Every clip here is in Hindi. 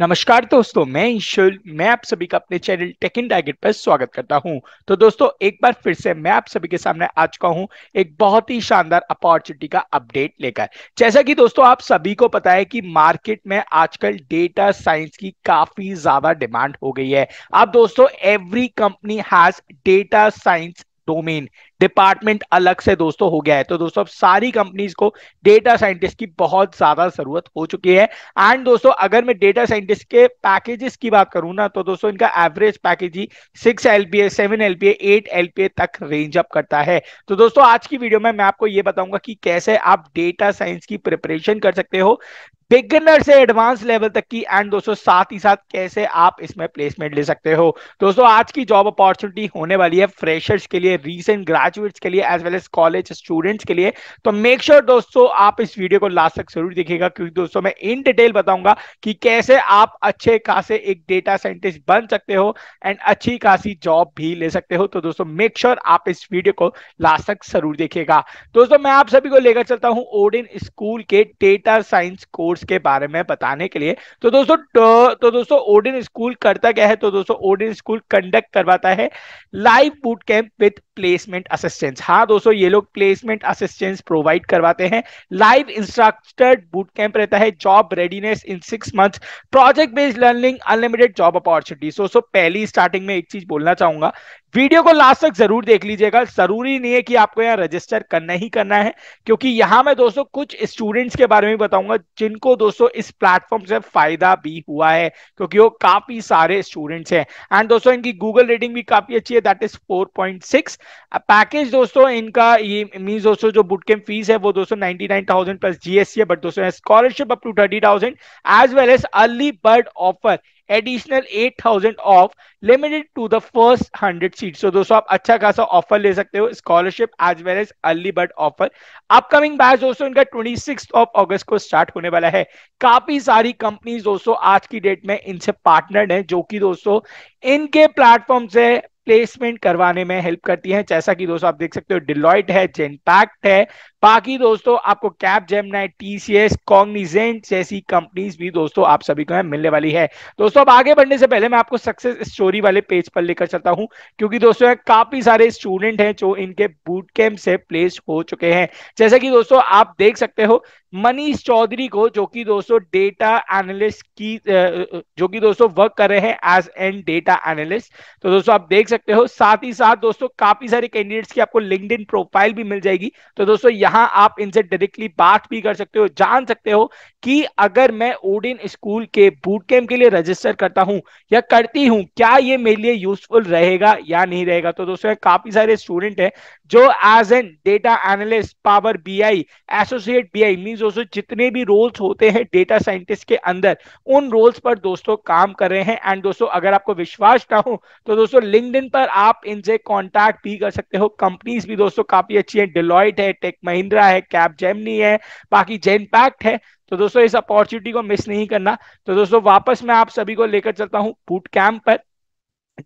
नमस्कार दोस्तों मैं ईश्वर मैं आप सभी का अपने चैनल टेक इन टारगेट पर स्वागत करता हूं तो दोस्तों एक बार फिर से मैं आप सभी के सामने आ चुका हूं एक बहुत ही शानदार अपॉर्चुनिटी का अपडेट लेकर जैसा कि दोस्तों आप सभी को पता है कि मार्केट में आजकल डेटा साइंस की काफी ज्यादा डिमांड हो गई है अब दोस्तों every company has data science domain department अलग से दोस्तों हो गया है तो दोस्तों अब सारी कंपनीज को डेटा साइंटिस्ट की बहुत ज्यादा जरूरत हो चुकी है एंड दोस्तों अगर मैं डेटा साइंटिस्ट के पैकेजेस की बात करूं ना तो दोस्तों इनका एवरेज पैकेज ही six LPA seven LPA eight LPA तक रेंज अप करता है तो दोस्तों आज की वीडियो में मैं आपको ये बताऊंगा कि कैसे आप डेटा साइंस की प्रिपरेशन कर सकते हो बिगिनर से एडवांस लेवल तक की एंड दोस्तों साथ ही साथ कैसे आप इसमें प्लेसमेंट ले सकते हो दोस्तों आज की जॉब अपॉर्चुनिटी होने वाली है फ्रेशर्स के लिए रीसेंट ग्रेजुएट ग्रेजुएट्स के लिए as well as college students के लिए तो मेक श्योर sure दोस्तों आप इस वीडियो को लास्ट तक जरूर देखिएगा क्योंकि दोस्तों मैं इन डिटेल बताऊंगा कि कैसे आप अच्छे खासे एक डेटा साइंटिस्ट बन सकते हो एंड अच्छी खासी जॉब भी ले सकते हो तो दोस्तों मेक श्योर sure आप इस वीडियो को लास्ट तक जरूर देखिएगा दोस्तों मैं आप सभी को लेकर चलता हूँ ओडिन स्कूल के डेटा साइंस कोर्स के बारे में बताने के लिए तो दोस्तों तो, तो दोस्तों ओडिन स्कूल करता क्या है तो दोस्तों ओडिन स्कूल कंडक्ट करवाता है live boot camp with placement assistance हाँ दोस्तों ये लोग प्लेसमेंट असिस्टेंस प्रोवाइड करवाते हैं लाइव इंस्ट्रक्टर बूट कैंप रहता है job readiness in six month project based learning unlimited job opportunities दोस्तों पहली स्टार्टिंग में एक चीज बोलना चाहूंगा वीडियो को लास्ट तक जरूर देख लीजिएगा जरूरी नहीं है कि आपको यहाँ रजिस्टर करना ही करना है क्योंकि यहाँ मैं दोस्तों कुछ स्टूडेंट्स के बारे में बताऊंगा जिनको दोस्तों इस प्लेटफॉर्म से फायदा भी हुआ है क्योंकि वो काफी सारे स्टूडेंट्स हैं एंड दोस्तों इनकी गूगल रेटिंग भी काफी अच्छी है दैट इज फोर पैकेज दोस्तों इनका ये मीन दोस्तों जो बुट फीस है वो दोस्तों नाइनटी प्लस जीएसटी है बट दोस्तों scholarship up to 30,000 as well as early bird offer additional eight thousand off limited to the first hundred seat so दोस्तों आप अच्छा खासा ऑफर ले सकते हो scholarship as well as early bird offer upcoming batch दोस्तों इनका ट्वेंटी सिक्स ऑफ ऑगस्ट को स्टार्ट होने वाला है काफी सारी कंपनीज दोस्तों आज की डेट में इनसे पार्टनर है जो कि दोस्तों इनके प्लेटफॉर्म से प्लेसमेंट करवाने में हेल्प करती है जैसा कि दोस्तों आप देख सकते हो डिलॉइट है जेनपैक्ट है बाकी दोस्तों आपको कैप जेमनाई टीसीएस कॉग्निजेंट जैसी कंपनीज भी दोस्तों आप सभी को मिलने वाली है दोस्तों अब आगे बढ़ने से पहले मैं आपको सक्सेस स्टोरी वाले पेज पर लेकर चलता हूं क्योंकि दोस्तों काफी सारे स्टूडेंट हैं जो इनके बूट कैंप से प्लेस हो चुके हैं जैसे कि दोस्तों आप देख सकते हो मनीष चौधरी को जो कि दोस्तों डेटा एनालिस्ट की जो कि दोस्तों वर्क कर रहे हैं एज एन डेटा एनालिस्ट तो दोस्तों आप देख सकते हो साथ ही साथ दोस्तों काफी सारे कैंडिडेट्स की आपको लिंक प्रोफाइल भी मिल जाएगी तो दोस्तों यहाँ जहां आप इनसे डायरेक्टली बात भी कर सकते हो जान सकते हो कि अगर मैं ओडिन स्कूल के बूट कैंप के लिए रजिस्टर करता हूं या करती हूं क्या ये मेरे लिए यूजफुल रहेगा या नहीं रहेगा तो दोस्तों काफी सारे स्टूडेंट हैं जो as an data analyst power BI associate BI means दोस्तों जितने भी रोल्स होते हैं डेटा साइंटिस्ट के अंदर उन रोल्स पर दोस्तों काम कर रहे हैं एंड दोस्तों अगर आपको विश्वास ना हो तो दोस्तों लिंक्डइन पर आप इनसे कॉन्टैक्ट भी कर सकते हो कंपनीज भी दोस्तों काफी अच्छी है डिलॉइट है टेक महिंद्रा है कैप जेमनी है बाकी जेनपैक्ट है तो दोस्तों इस अपॉर्चुनिटी को मिस नहीं करना तो दोस्तों वापस मैं आप सभी को लेकर चलता हूँ बूट कैंप पर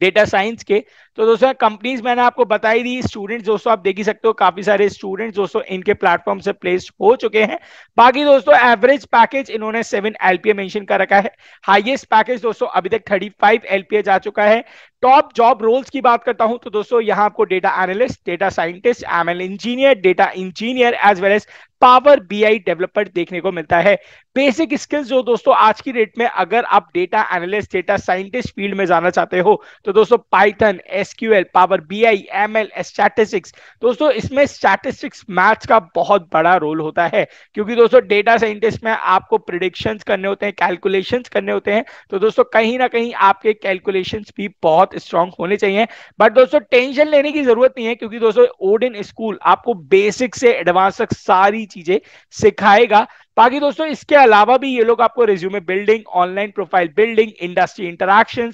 डेटा साइंस के तो दोस्तों कंपनीज मैंने आपको बताई दी स्टूडेंट्स दोस्तों आप देख ही सकते हो काफी सारे स्टूडेंट्स दोस्तों इनके प्लेटफॉर्म से प्लेस हो चुके हैं बाकी दोस्तों एवरेज पैकेज इन्होंने सेवन एलपीए मेंशन कर रखा है हाईएस्ट पैकेज दोस्तों अभी तक थर्टी फाइव एलपीए जा चुका है टॉप जॉब रोल्स की बात करता हूं तो दोस्तों यहां आपको data analyst data scientist ML engineer data engineer as well as power BI developer देखने को मिलता है बेसिक स्किल्स जो दोस्तों आज की डेट में अगर आप data analyst data scientist field में जाना चाहते हो तो दोस्तों Python S SQL power B I M L statistics दोस्तों इसमें स्टैटिस्टिक्स मैथ्स का बहुत बड़ा रोल होता है क्योंकि दोस्तों डेटा साइंटिस्ट में आपको प्रिडिक्शन करने होते हैं कैलकुलेशन करने होते हैं तो दोस्तों कहीं ना कहीं आपके कैलकुलेशन भी बहुत स्ट्रांग होने चाहिए बट दोस्तों टेंशन लेने की जरूरत नहीं है क्योंकि दोस्तों ओडिन स्कूल आपको बेसिक से एडवांस तक सारी चीजें सिखाएगा बाकी दोस्तों इसके अलावा भी ये लोग आपको resume building online profile building industry interaction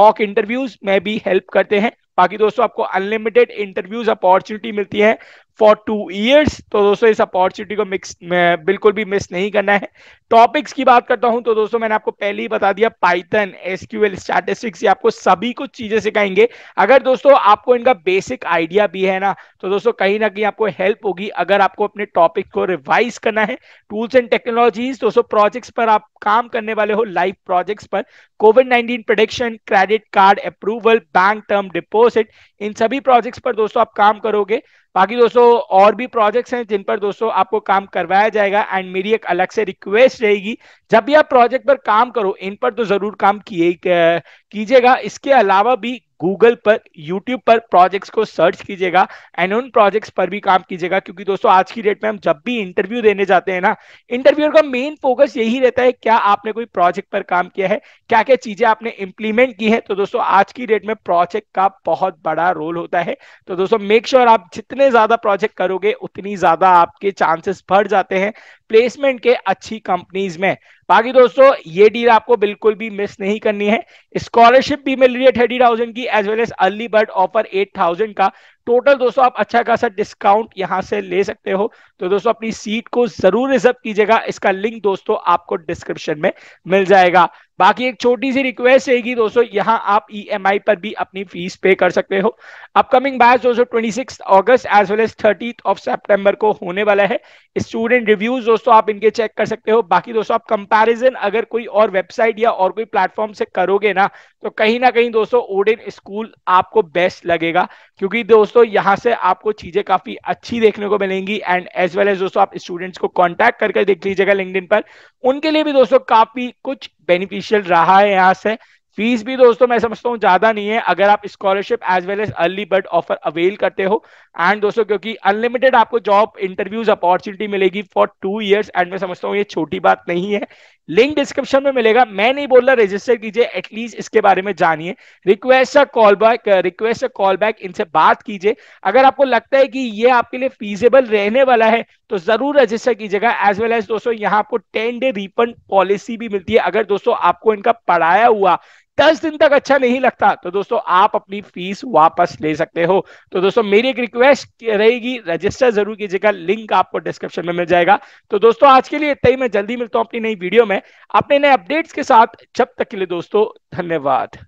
mock interviews में भी हेल्प करते हैं बाकी दोस्तों आपको अनलिमिटेड इंटरव्यूज अपॉर्चुनिटी मिलती है फॉर टू ईयर्स तो दोस्तों इस अपॉर्चुनिटी को मिक्स बिल्कुल भी मिस नहीं करना है टॉपिक्स की बात करता हूं तो दोस्तों मैंने आपको पहले ही बता दिया पाइथन एसक्यूएल स्टैटिस्टिक्स ये आपको सभी कुछ चीजें सिखाएंगे अगर दोस्तों आपको इनका बेसिक आइडिया भी है ना तो दोस्तों कहीं ना कहीं आपको हेल्प होगी अगर आपको अपने टॉपिक को रिवाइज करना है टूल्स एंड टेक्नोलॉजीज दोस्तों प्रोजेक्ट्स पर आप काम करने वाले हो लाइव प्रोजेक्ट्स पर COVID nineteen prediction credit card approval bank term deposit इन सभी प्रोजेक्ट्स पर दोस्तों आप काम करोगे बाकी दोस्तों और भी प्रोजेक्ट्स हैं जिन पर दोस्तों आपको काम करवाया जाएगा एंड मेरी एक अलग से रिक्वेस्ट रहेगी जब भी आप प्रोजेक्ट पर काम करो इन पर तो जरूर काम किए कीजिएगा इसके अलावा भी गूगल पर यूट्यूब पर प्रोजेक्ट्स को सर्च कीजिएगा एंड उन प्रोजेक्ट्स पर भी काम कीजिएगा क्योंकि दोस्तों आज की डेट में हम जब भी इंटरव्यू देने जाते हैं ना इंटरव्यूअर का मेन फोकस यही रहता है क्या आपने कोई प्रोजेक्ट पर काम किया है क्या क्या चीजें आपने इंप्लीमेंट की है तो दोस्तों आज की डेट में प्रोजेक्ट का बहुत बड़ा रोल होता है तो दोस्तों मेक श्योर sure आप जितने ज्यादा प्रोजेक्ट करोगे उतनी ज्यादा आपके चांसेस बढ़ जाते हैं प्लेसमेंट के अच्छी कंपनीज में बाकी दोस्तों ये डील आपको बिल्कुल भी मिस नहीं करनी है स्कॉलरशिप भी मिल रही है थर्टी थाउजेंड की as well as early bird offer eight thousand का टोटल दोस्तों आप अच्छा खासा डिस्काउंट यहां से ले सकते हो तो दोस्तों अपनी सीट को जरूर रिजर्व कीजिएगा इसका लिंक दोस्तों आपको डिस्क्रिप्शन में मिल जाएगा बाकी एक छोटी सी रिक्वेस्ट रहेगी दोस्तों यहाँ आप ई e पर भी अपनी फीस पे कर सकते हो अपकमिंग बैच दोस्तों ट्वेंटी अगस्त as well as thirty of September को होने वाला है स्टूडेंट रिव्यूज दोस्तों आप इनके चेक कर सकते हो बाकी दोस्तों आप कंपैरिजन अगर कोई और वेबसाइट या और कोई प्लेटफॉर्म से करोगे ना तो कहीं ना कहीं दोस्तों ओडेन स्कूल आपको बेस्ट लगेगा क्योंकि दोस्तों यहाँ से आपको चीजें काफी अच्छी देखने को मिलेंगी एंड एज वेल एज दोस्तों आप स्टूडेंट्स को कॉन्टैक्ट करके देख लीजिएगा लिंक पर उनके लिए भी दोस्तों काफी कुछ बेनिफिशियल बेनिफिशियल रहा है यहाँ से फीस भी दोस्तों मैं समझता हूँ ज्यादा नहीं है अगर आप scholarship as well as early bird offer avail करते हो एंड दोस्तों क्योंकि अनलिमिटेड आपको जॉब इंटरव्यूज अपॉर्चुनिटी मिलेगी फॉर टू इयर्स एंड मैं समझता हूँ ये छोटी बात नहीं है लिंक डिस्क्रिप्शन में मिलेगा मैं नहीं बोल रहा रजिस्टर कीजिए एटलीस्ट इसके बारे में जानिए request call back request call back इनसे बात कीजिए अगर आपको लगता है कि ये आपके लिए फीजेबल रहने वाला है तो जरूर रजिस्टर कीजिएगा एज वेल एज दोस्तों यहाँ आपको टेन डे रिफंड पॉलिसी भी मिलती है अगर दोस्तों आपको इनका पढ़ाया हुआ दस दिन तक अच्छा नहीं लगता तो दोस्तों आप अपनी फीस वापस ले सकते हो तो दोस्तों मेरी एक रिक्वेस्ट रहेगी रजिस्टर जरूर कीजिएगा लिंक आपको डिस्क्रिप्शन में मिल जाएगा तो दोस्तों आज के लिए इतना ही मैं जल्दी मिलता हूं अपनी नई वीडियो में अपने नए अपडेट्स के साथ जब तक के लिए दोस्तों धन्यवाद